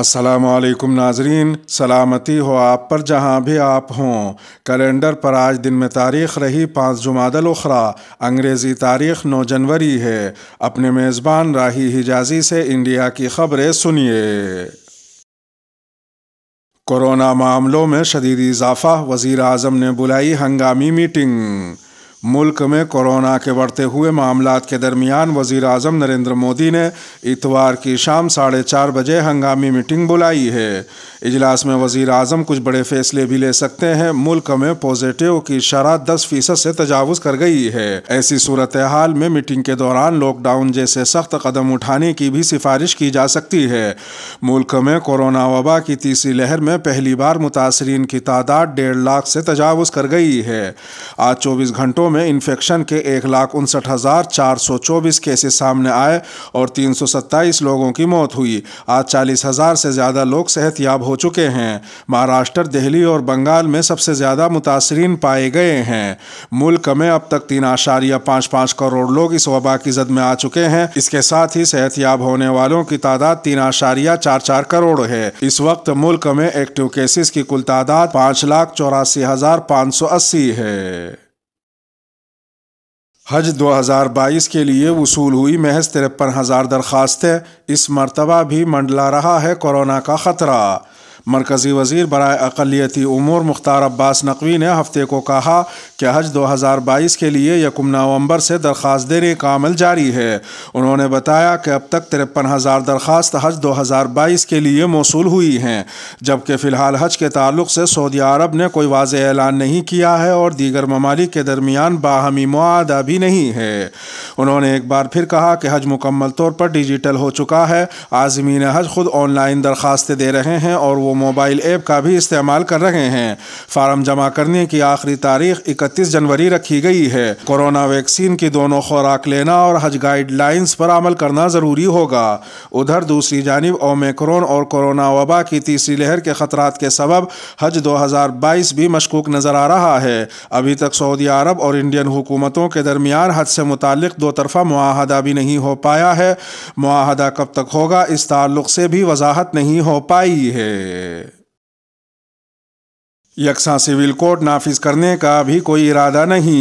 असलकम नाजरीन सलामती हो आप पर जहाँ भी आप हों कैलेंडर पर आज दिन में तारीख रही पाँच जुमादल उखरा अंग्रेज़ी तारीख नौ जनवरी है अपने मेज़बान राही हिजाजी से इंडिया की खबरें सुनिए कोरोना मामलों में शदीद इजाफ़ा वज़ी अजम ने बुलाई हंगामी मीटिंग मुल्क में कोरोना के बढ़ते हुए मामला के दरमियान वजीर अजम नरेंद्र मोदी ने इतवार की शाम साढ़े चार बजे हंगामी मीटिंग बुलाई है इजलास में वजीर अजम कुछ बड़े फैसले भी ले सकते हैं मुल्क में पॉजिटिव की शराब दस फीसद से तजावज कर गई है ऐसी सूरत हाल में मीटिंग के दौरान लॉकडाउन जैसे सख्त कदम उठाने की भी सिफारिश की जा सकती है मुल्क में कोरोना वबा की तीसरी लहर में पहली बार मुतासरी की तादाद डेढ़ लाख से तजावज कर गई है आज चौबीस घंटों में इन्फेक्शन के एक लाख उनसठ हज़ार चार सौ चौबीस केसेस सामने आए और तीन सौ सत्ताईस लोगों की मौत हुई आज चालीस हज़ार से ज़्यादा लोग सेहत याब हो चुके हैं महाराष्ट्र दिल्ली और बंगाल में सबसे ज़्यादा मुतासरीन पाए गए हैं मुल्क में अब तक तीन आशारिया पाँच पाँच करोड़ लोग इस वबा की जद में आ चुके हैं इसके साथ ही सेहत याब होने वालों की तादाद तीन आशारिया चार चार करोड़ है इस वक्त मुल्क में एक्टिव केसेस की कुल तादाद पाँच लाख चौरासी हजार पाँच सौ अस्सी है हज 2022 के लिए वसूल हुई महज तिरपन हज़ार दरख्वास्तें इस मरतबा भी मंडला रहा है कोरोना का ख़तरा मरकज़ी वज़ीर बरए अक़लीती उमूर मुख्तार अब्बास नकवी ने हफ्ते को कहा कि हज 2022 के लिए यकम नवंबर से दरख्वास्त देने का अमल जारी है उन्होंने बताया कि अब तक तिरपन हज़ार दरख्वास्त हज 2022 के लिए मौसू हुई हैं जबकि फ़िलहाल हज के ताल्लुक से सऊदी अरब ने कोई वाज ऐलान नहीं किया है और दीगर ममालिक के दरमियान बाहमी माहा भी नहीं है उन्होंने एक बार फिर कहा कि हज मुकम्मल तौर पर डिजिटल हो चुका है आज़मीन हज खुद ऑनलाइन दरख्वास्तें दे रहे हैं और वो मोबाइल ऐप का भी इस्तेमाल कर रहे हैं फार्म जमा करने की आखिरी तारीख इकतीस जनवरी रखी गई है कोरोना वैक्सीन की दोनों खुराक लेना और हज गाइडलाइंस पर अमल करना ज़रूरी होगा उधर दूसरी जानब ओमेक्रोन और कोरोना वबा की तीसरी लहर के खतरात के सबब हज बाईस भी मशकूक नज़र आ रहा है अभी तक सऊदी अरब और इंडियन हुकूमतों के दरमियान हज से मुतल दो तरफा माहदा भी नहीं हो पाया है मुआहदा कब तक होगा इस ताल्लुक से भी वजाहत नहीं हो पाई है यकसा सिविल कोड नाफिज करने का भी कोई इरादा नहीं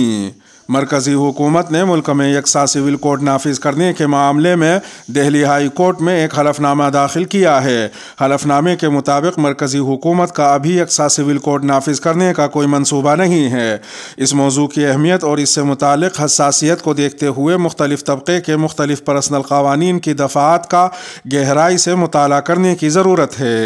मरकज़ी हुकूमत ने मुल्क में यकसा सिविल कोड नाफिज करने के मामले में दिल्ली हाई कोर्ट में एक हलफनामा दाखिल किया है हलफनामे के मुताबिक मरकज़ी हुकूमत का अभी यकसा सिविल कोड नाफिज करने का कोई मनसूबा नहीं है इस मौजू की अहमियत और इससे मुतल हसासीत को देखते हुए मुख्तलिफ तबक़े के मुख्तलिफ पर्सनल कवानीन की दफ़ात का गहराई से मुताल करने की ज़रूरत है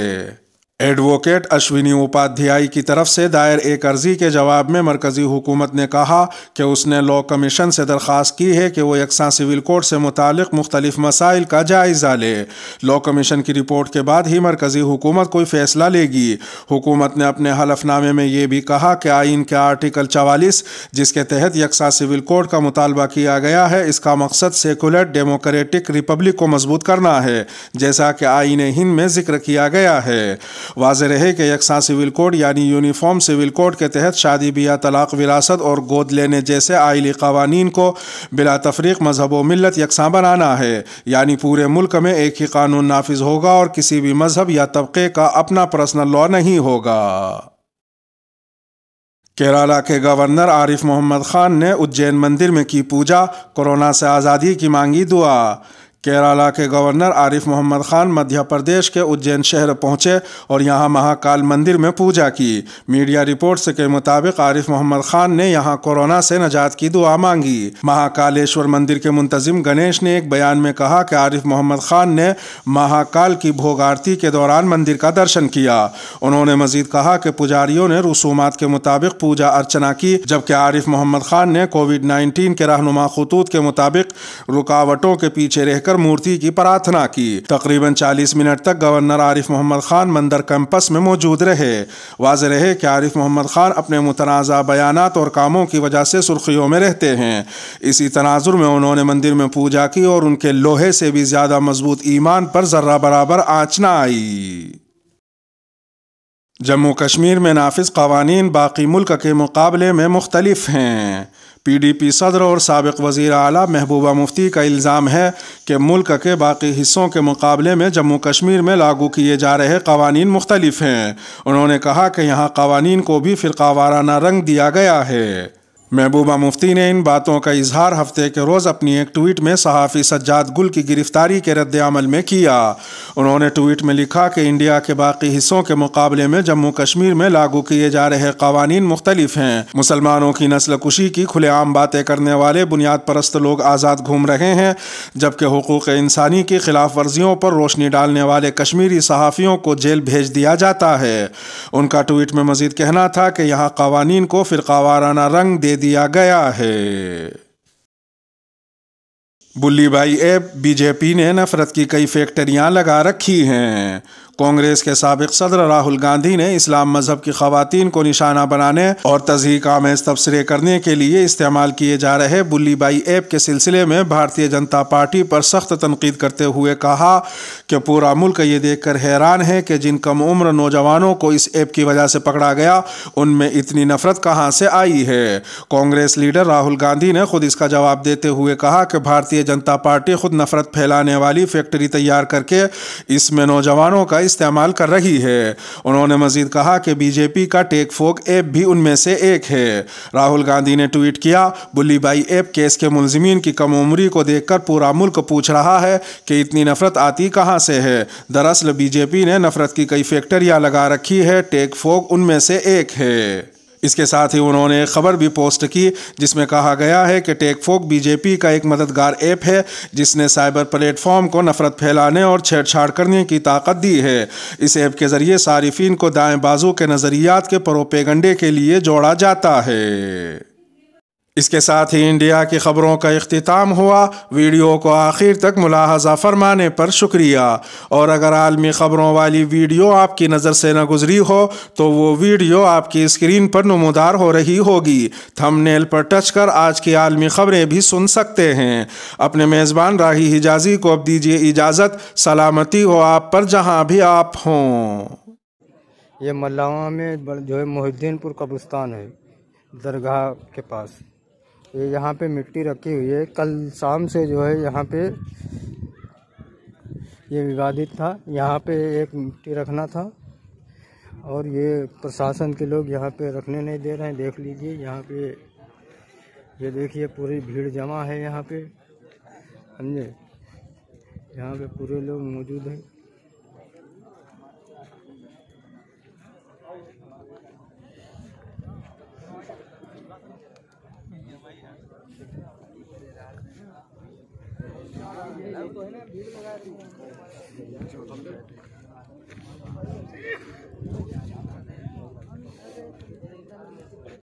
एडवोकेट अश्विनी उपाध्याय की तरफ से दायर एक अर्जी के जवाब में मरकजी हुकूमत ने कहा कि उसने लॉ कमीशन से दरख्वास्त की है कि वो यकसा सिविल कोड से मुतक मुख्तलिफ मसाइल का जायज़ा ले लॉ कमीशन की रिपोर्ट के बाद ही मरकजी हुकूमत कोई फैसला लेगी हुकूमत ने अपने हलफनामे में यह भी कहा कि आइन के आर्टिकल चवालीस जिसके तहत यकसा सिविल कोड का मुतालबा किया गया है इसका मकसद सेकुलर डेमोक्रेटिक रिपब्लिक को मजबूत करना है जैसा कि आइन हिंद में जिक्र किया गया है वाज रहे कि यकसा सिविल कोड यानी यूनिफॉर्म सिविल कोड के तहत शादी बिया तलाक विरासत और गोद लेने जैसे आयली कवानीन को बिला तफरीक मजहब व मिलत यकसा बनाना है यानी पूरे मुल्क में एक ही कानून नाफिज होगा और किसी भी मजहब या तबके का अपना पर्सनल लॉ नहीं होगा केरला के गवर्नर आरिफ मोहम्मद खान ने उज्जैन मंदिर में की पूजा कोरोना से आज़ादी की मांगी दुआ केरला के गवर्नर आरिफ मोहम्मद खान मध्य प्रदेश के उज्जैन शहर पहुंचे और यहां महाकाल मंदिर में पूजा की मीडिया रिपोर्ट्स के मुताबिक आरिफ मोहम्मद खान ने यहां कोरोना से नजात की दुआ मांगी महाकालेश्वर मंदिर के मुंतजिम गणेश ने एक बयान में कहा कि आरिफ मोहम्मद खान ने महाकाल की भोग आरती के दौरान मंदिर का दर्शन किया उन्होंने मजीद कहा कि पुजारियों ने रसूमात के मुताबिक पूजा अर्चना की जबकि आरिफ मोहम्मद खान ने कोविड नाइन्टीन के रहनुमा खतूत के मुताबिक रुकावटों के पीछे रहकर लेकर मूर्ति की प्रार्थना की तकरीबन 40 मिनट तक गवर्नर आरिफ मोहम्मद खान मंदिर कैंपस में मौजूद रहे वाज रहे कि आरिफ मोहम्मद खान अपने मुतनाज़ा बयान और कामों की वजह से सुर्खियों में रहते हैं इसी तनाजुर में उन्होंने मंदिर में पूजा की और उनके लोहे से भी ज़्यादा मजबूत ईमान पर जर्रा बराबर आँचना आई जम्मू कश्मीर में नाफिज कवानीन बाकी मुल्क के मुकाबले में मुख्तलिफ हैं पीडीपी सदर और सबक वजीर अली महबूबा मुफ्ती का इल्ज़ाम है कि मुल्क के बाकी हिस्सों के मुकाबले में जम्मू कश्मीर में लागू किए जा रहे कवानीन मुख्तलिफ हैं उन्होंने कहा कि यहाँ कवानीन को भी फ़िरकावाराना रंग दिया गया है महबूबा मुफ्ती ने इन बातों का इजहार हफ्ते के रोज़ अपनी एक ट्वीट में सहाफ़ी सज्जाद गुल की गिरफ्तारी के रद्दमल में किया उन्होंने ट्वीट में लिखा कि इंडिया के बाकी हिस्सों के मुकाबले में जम्मू कश्मीर में लागू किए जा रहे कवानीन मुख्तलिफ हैं मुसलमानों की नस्ल कुशी की खुलेआम बातें करने वाले बुनियाद परस्त लोग आज़ाद घूम रहे हैं जबकि हकूक़ इंसानी की खिलाफ वर्जियों पर रोशनी डालने वाले कश्मीरी सहाफ़ियों को जेल भेज दिया जाता है उनका ट्वीट में मजीद कहना था कि यहाँ कवानीन को फिरकावाराना रंग दे दिया गया है बुल्ली भाई ऐप बीजेपी ने नफरत की कई फैक्ट्रियां लगा रखी हैं कांग्रेस के सबक सदर राहुल गांधी ने इस्लाम मजहब की खातन को निशाना बनाने और तजहीक आमेज तबसरे करने के लिए इस्तेमाल किए जा रहे बुल्लीबाई ऐप के सिलसिले में भारतीय जनता पार्टी पर सख्त तनकीद करते हुए कहा कि पूरा मुल्क ये देख कर हैरान है कि जिन कम उम्र नौजवानों को इस ऐप की वजह से पकड़ा गया उनमें इतनी नफरत कहाँ से आई है कांग्रेस लीडर राहुल गांधी ने खुद इसका जवाब देते हुए कहा कि भारतीय जनता पार्टी खुद नफरत फैलाने वाली फैक्ट्री तैयार करके इसमें नौजवानों का इस्तेमाल कर रही है उन्होंने मजीद कहा कि बीजेपी का टेक फोक ऐप भी उनमें से एक है राहुल गांधी ने ट्वीट किया बुल्लीबाई ऐप केस के मुलजमीन की कम उम्री को देखकर पूरा मुल्क पूछ रहा है कि इतनी नफरत आती कहाँ से है दरअसल बीजेपी ने नफरत की कई फैक्ट्रियाँ लगा रखी है टेक फोक उनमें से एक है इसके साथ ही उन्होंने खबर भी पोस्ट की जिसमें कहा गया है कि टेकफोक बीजेपी का एक मददगार ऐप है जिसने साइबर प्लेटफॉर्म को नफरत फैलाने और छेड़छाड़ करने की ताकत दी है इस ऐप के जरिए सार्फिन को दाएं बाजू के नज़रियात के परोपेगंडे के लिए जोड़ा जाता है इसके साथ ही इंडिया की खबरों का अख्ताम हुआ वीडियो को आखिर तक मुलाहजा फरमाने पर शुक्रिया और अगर आलमी खबरों वाली वीडियो आपकी नज़र से न गुजरी हो तो वो वीडियो आपकी स्क्रीन पर नमोदार हो रही होगी थंबनेल पर टच कर आज की आलमी खबरें भी सुन सकते हैं अपने मेज़बान राही हिजाजी को अब दीजिए इजाज़त सलामती हो आप पर जहाँ भी आप हों ये मलावा में जो है मोहिद्दीनपुर कब्रस्तान है दरगाह के पास ये यहाँ पे मिट्टी रखी हुई है कल शाम से जो है यहाँ पे ये विवादित था यहाँ पे एक मिट्टी रखना था और ये प्रशासन के लोग यहाँ पे रखने नहीं दे रहे हैं देख लीजिए यहाँ पे ये देखिए पूरी भीड़ जमा है यहाँ पे समझे यहाँ पे पूरे लोग मौजूद हैं भीड़ लगा दी